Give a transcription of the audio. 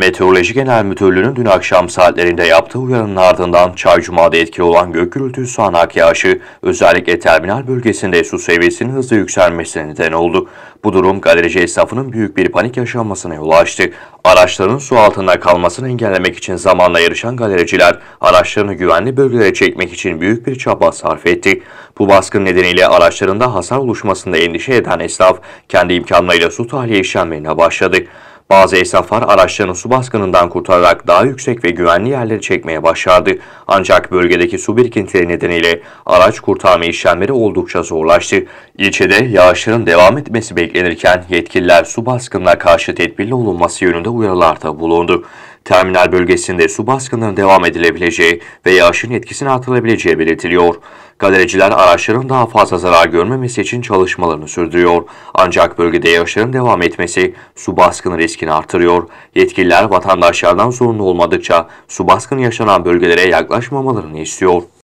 Meteoroloji Genel Müdürlüğü'nün dün akşam saatlerinde yaptığı uyarının ardından Çaycuma'da etkili olan gök gürültüsü sağanak yağışı özellikle terminal bölgesinde su seviyesinin hızlı yükselmesine neden oldu. Bu durum galerici esnafının büyük bir panik yaşanmasına yol açtı. Araçların su altında kalmasını engellemek için zamanla yarışan galericiler araçlarını güvenli bölgelere çekmek için büyük bir çaba sarf etti. Bu baskın nedeniyle araçlarında hasar oluşmasında endişe eden esnaf kendi imkanlarıyla su tahliye işlemlerine başladı. Bazı esafar araçlarını su baskınından kurtararak daha yüksek ve güvenli yerlere çekmeye başardı. Ancak bölgedeki su birikintileri nedeniyle araç kurtarma işlemleri oldukça zorlaştı. İlçede yağışların devam etmesi beklenirken yetkililer su baskınına karşı tedbirli olunması yönünde uyarılarda bulundu. Terminal bölgesinde su baskınının devam edilebileceği ve yağışın etkisini artırılabileceği belirtiliyor. Galericiler araçların daha fazla zarar görmemesi için çalışmalarını sürdürüyor. Ancak bölgede yağışların devam etmesi su baskını riskini artırıyor. Yetkililer vatandaşlardan zorunlu olmadıkça su baskını yaşanan bölgelere yaklaşmamalarını istiyor.